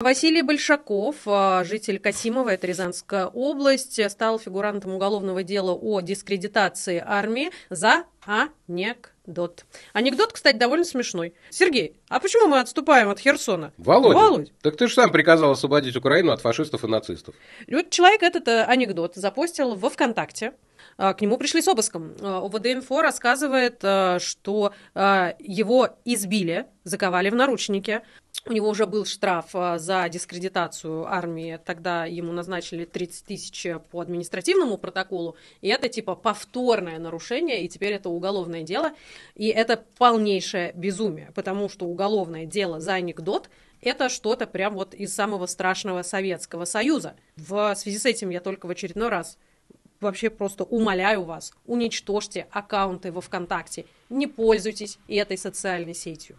Василий Большаков, а, житель Касимова, это Рязанская область, стал фигурантом уголовного дела о дискредитации армии за анекдот. Анекдот, кстати, довольно смешной. Сергей, а почему мы отступаем от Херсона? Володь, Володь. так ты же сам приказал освободить Украину от фашистов и нацистов. Вот человек этот э, анекдот запостил во ВКонтакте. А, к нему пришли с обыском. А, ОВД-инфо рассказывает, э, что э, его избили заковали в наручники. У него уже был штраф а, за дискредитацию армии. Тогда ему назначили 30 тысяч по административному протоколу. И это типа повторное нарушение, и теперь это уголовное дело. И это полнейшее безумие, потому что уголовное дело за анекдот это что-то прям вот из самого страшного Советского Союза. В связи с этим я только в очередной раз вообще просто умоляю вас, уничтожьте аккаунты во ВКонтакте, не пользуйтесь этой социальной сетью.